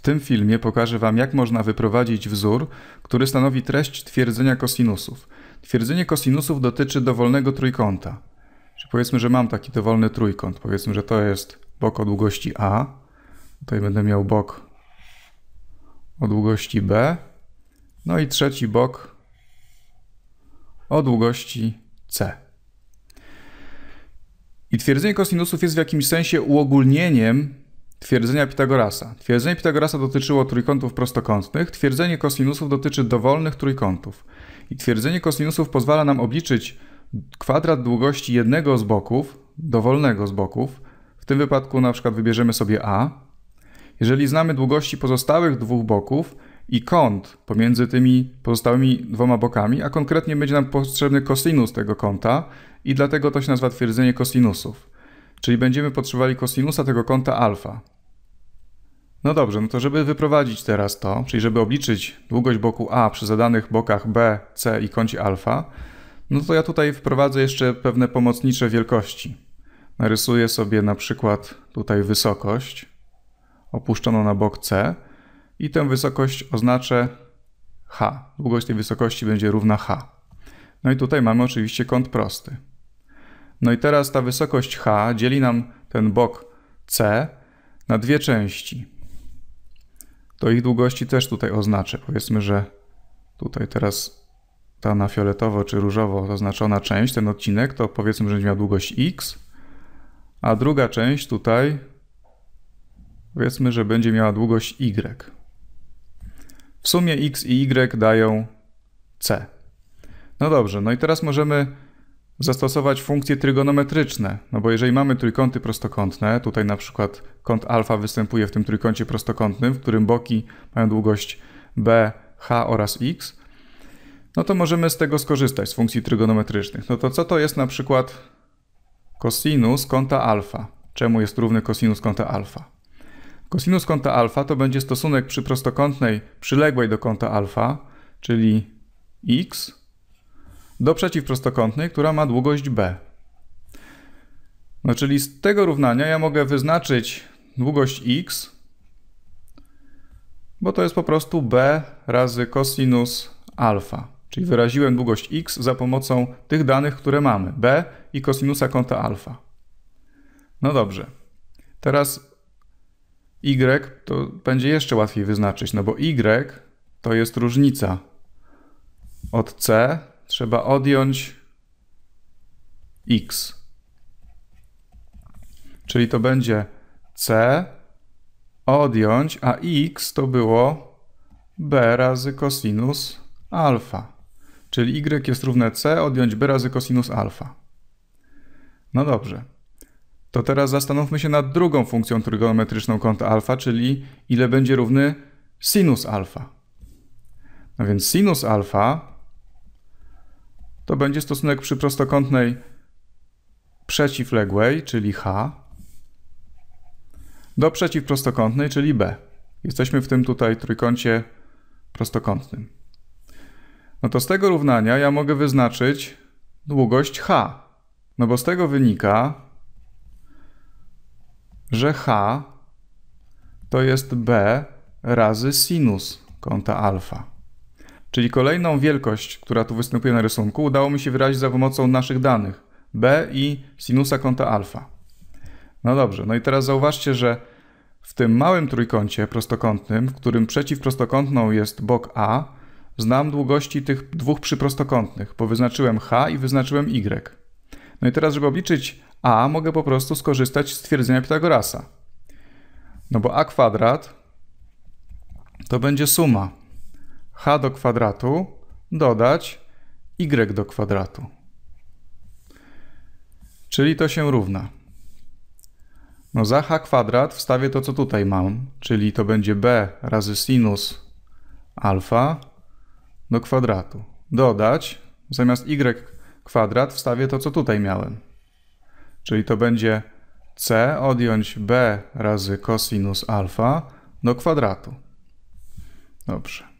W tym filmie pokażę Wam, jak można wyprowadzić wzór, który stanowi treść twierdzenia kosinusów. Twierdzenie kosinusów dotyczy dowolnego trójkąta. Czyli powiedzmy, że mam taki dowolny trójkąt. Powiedzmy, że to jest bok o długości A. Tutaj będę miał bok o długości B. No i trzeci bok o długości C. I twierdzenie kosinusów jest w jakimś sensie uogólnieniem Twierdzenia Pitagorasa. Twierdzenie Pitagorasa dotyczyło trójkątów prostokątnych, twierdzenie kosinusów dotyczy dowolnych trójkątów. I twierdzenie kosinusów pozwala nam obliczyć kwadrat długości jednego z boków, dowolnego z boków. W tym wypadku na przykład wybierzemy sobie a. Jeżeli znamy długości pozostałych dwóch boków i kąt pomiędzy tymi pozostałymi dwoma bokami, a konkretnie będzie nam potrzebny kosinus tego kąta i dlatego to się nazywa twierdzenie kosinusów. Czyli będziemy potrzebowali kosinusa tego kąta alfa. No dobrze, no to żeby wyprowadzić teraz to, czyli żeby obliczyć długość boku A przy zadanych bokach B, C i kącie alfa, no to ja tutaj wprowadzę jeszcze pewne pomocnicze wielkości. Narysuję sobie na przykład tutaj wysokość opuszczoną na bok C i tę wysokość oznaczę h. Długość tej wysokości będzie równa h. No i tutaj mamy oczywiście kąt prosty. No i teraz ta wysokość h dzieli nam ten bok c na dwie części. To ich długości też tutaj oznaczę. Powiedzmy, że tutaj teraz ta na fioletowo czy różowo zaznaczona część, ten odcinek, to powiedzmy, że będzie miał długość x, a druga część tutaj powiedzmy, że będzie miała długość y. W sumie x i y dają c. No dobrze, no i teraz możemy zastosować funkcje trygonometryczne. No bo jeżeli mamy trójkąty prostokątne, tutaj na przykład kąt alfa występuje w tym trójkącie prostokątnym, w którym boki mają długość b, h oraz x, no to możemy z tego skorzystać, z funkcji trygonometrycznych. No to co to jest na przykład kosinus kąta alfa? Czemu jest równy kosinus kąta alfa? Kosinus kąta alfa to będzie stosunek przy prostokątnej przyległej do kąta alfa, czyli x do przeciwprostokątnej, która ma długość b. No czyli z tego równania ja mogę wyznaczyć długość x, bo to jest po prostu b razy cosinus alfa. Czyli wyraziłem długość x za pomocą tych danych, które mamy, b i cosinusa kąta alfa. No dobrze. Teraz y to będzie jeszcze łatwiej wyznaczyć, no bo y to jest różnica od c trzeba odjąć x. Czyli to będzie c odjąć, a x to było b razy cosinus alfa. Czyli y jest równe c odjąć b razy cosinus alfa. No dobrze. To teraz zastanówmy się nad drugą funkcją trygonometryczną kąta alfa, czyli ile będzie równy sinus alfa. No więc sinus alfa to będzie stosunek przy prostokątnej przeciwległej, czyli H, do przeciwprostokątnej, czyli B. Jesteśmy w tym tutaj trójkącie prostokątnym. No to z tego równania ja mogę wyznaczyć długość H. No bo z tego wynika, że H to jest B razy sinus kąta alfa. Czyli kolejną wielkość, która tu występuje na rysunku, udało mi się wyrazić za pomocą naszych danych b i sinusa kąta alfa. No dobrze, no i teraz zauważcie, że w tym małym trójkącie prostokątnym, w którym przeciwprostokątną jest bok a, znam długości tych dwóch przyprostokątnych, bo wyznaczyłem h i wyznaczyłem y. No i teraz, żeby obliczyć a, mogę po prostu skorzystać z twierdzenia Pitagorasa. No bo a kwadrat to będzie suma h do kwadratu dodać y do kwadratu. Czyli to się równa. No za h kwadrat wstawię to, co tutaj mam, czyli to będzie b razy sinus alfa do kwadratu. Dodać, zamiast y kwadrat wstawię to, co tutaj miałem. Czyli to będzie c odjąć b razy cosinus alfa do kwadratu. Dobrze.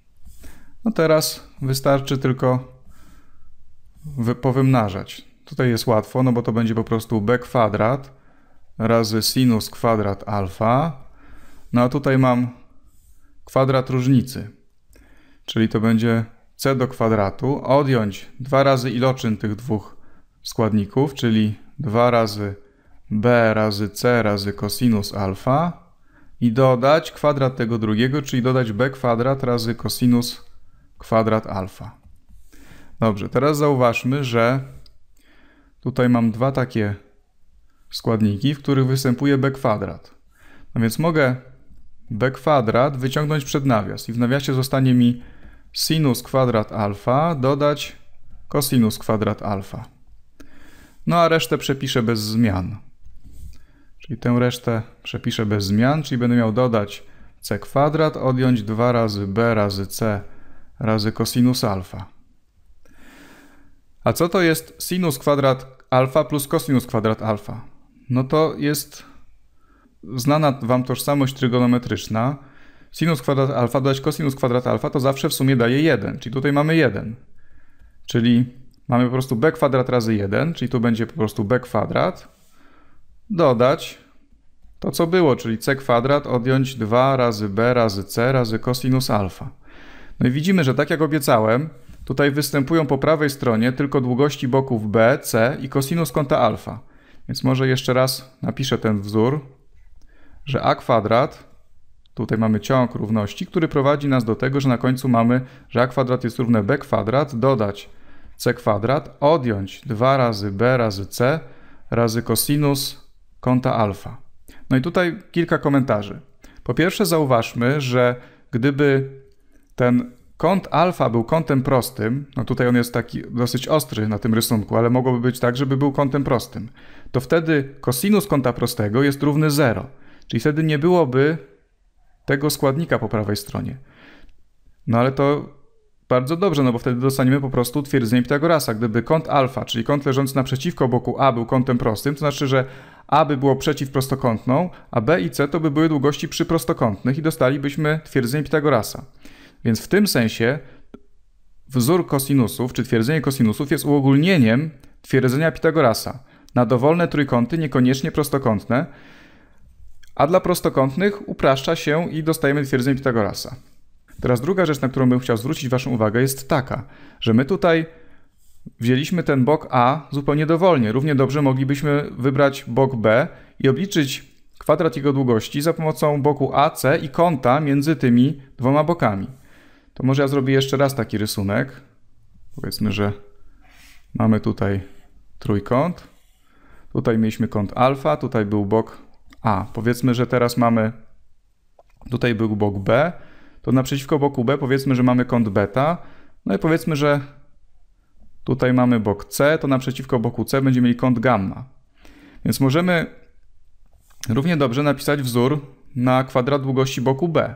No teraz wystarczy tylko powymnażać. Tutaj jest łatwo, no bo to będzie po prostu b kwadrat razy sinus kwadrat alfa. No a tutaj mam kwadrat różnicy, czyli to będzie c do kwadratu, odjąć dwa razy iloczyn tych dwóch składników, czyli 2 razy b razy c razy cosinus alfa i dodać kwadrat tego drugiego, czyli dodać b kwadrat razy alfa kwadrat alfa. Dobrze, teraz zauważmy, że tutaj mam dwa takie składniki, w których występuje b kwadrat. No więc mogę b kwadrat wyciągnąć przed nawias i w nawiasie zostanie mi sinus kwadrat alfa dodać cosinus kwadrat alfa. No a resztę przepiszę bez zmian. Czyli tę resztę przepiszę bez zmian, czyli będę miał dodać c kwadrat, odjąć 2 razy b razy c razy kosinus alfa. A co to jest sinus kwadrat alfa plus kosinus kwadrat alfa? No to jest znana wam tożsamość trygonometryczna. Sinus kwadrat alfa dodać kosinus kwadrat alfa to zawsze w sumie daje 1, czyli tutaj mamy 1. Czyli mamy po prostu b kwadrat razy 1, czyli tu będzie po prostu b kwadrat dodać to co było, czyli c kwadrat odjąć 2 razy b razy c razy kosinus alfa. No i widzimy, że tak jak obiecałem, tutaj występują po prawej stronie tylko długości boków B, C i kosinus kąta alfa. Więc może jeszcze raz napiszę ten wzór, że a kwadrat, tutaj mamy ciąg równości, który prowadzi nas do tego, że na końcu mamy, że a kwadrat jest równe b kwadrat, dodać c kwadrat, odjąć 2 razy b razy c razy kosinus kąta alfa. No i tutaj kilka komentarzy. Po pierwsze zauważmy, że gdyby ten kąt alfa był kątem prostym, no tutaj on jest taki dosyć ostry na tym rysunku, ale mogłoby być tak, żeby był kątem prostym. To wtedy kosinus kąta prostego jest równy 0, czyli wtedy nie byłoby tego składnika po prawej stronie. No ale to bardzo dobrze, no bo wtedy dostaniemy po prostu twierdzenie Pitagorasa. Gdyby kąt alfa, czyli kąt leżący naprzeciwko boku A był kątem prostym, to znaczy, że A by było przeciw prostokątną, a B i C to by były długości przyprostokątnych i dostalibyśmy twierdzenie Pitagorasa. Więc w tym sensie wzór kosinusów, czy twierdzenie kosinusów jest uogólnieniem twierdzenia Pitagorasa na dowolne trójkąty, niekoniecznie prostokątne, a dla prostokątnych upraszcza się i dostajemy twierdzenie Pitagorasa. Teraz druga rzecz, na którą bym chciał zwrócić Waszą uwagę, jest taka, że my tutaj wzięliśmy ten bok A zupełnie dowolnie. Równie dobrze moglibyśmy wybrać bok B i obliczyć kwadrat jego długości za pomocą boku AC i kąta między tymi dwoma bokami. To może ja zrobię jeszcze raz taki rysunek. Powiedzmy, że mamy tutaj trójkąt. Tutaj mieliśmy kąt alfa, tutaj był bok A. Powiedzmy, że teraz mamy, tutaj był bok B, to naprzeciwko boku B powiedzmy, że mamy kąt beta. No i powiedzmy, że tutaj mamy bok C, to naprzeciwko boku C będziemy mieli kąt gamma. Więc możemy równie dobrze napisać wzór na kwadrat długości boku B.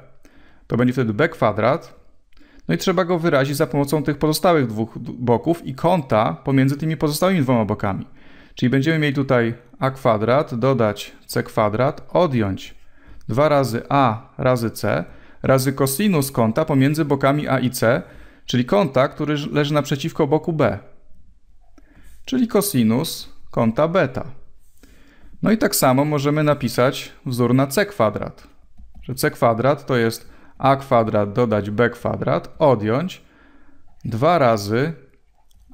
To będzie wtedy B kwadrat no i trzeba go wyrazić za pomocą tych pozostałych dwóch boków i kąta pomiędzy tymi pozostałymi dwoma bokami. Czyli będziemy mieli tutaj a kwadrat, dodać c kwadrat, odjąć 2 razy a razy c, razy kosinus kąta pomiędzy bokami a i c, czyli kąta, który leży naprzeciwko boku b. Czyli kosinus kąta beta. No i tak samo możemy napisać wzór na c kwadrat. Że c kwadrat to jest a kwadrat dodać b kwadrat, odjąć 2 razy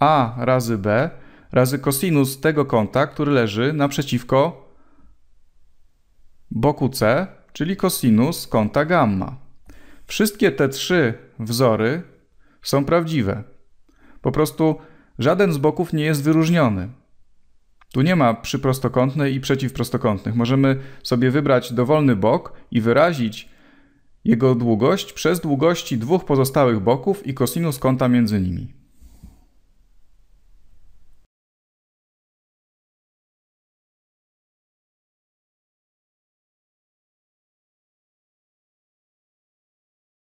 a razy b razy kosinus tego kąta, który leży naprzeciwko boku c, czyli kosinus kąta gamma. Wszystkie te trzy wzory są prawdziwe. Po prostu żaden z boków nie jest wyróżniony. Tu nie ma przyprostokątnych i przeciwprostokątnych. Możemy sobie wybrać dowolny bok i wyrazić jego długość przez długości dwóch pozostałych boków i kosinus kąta między nimi.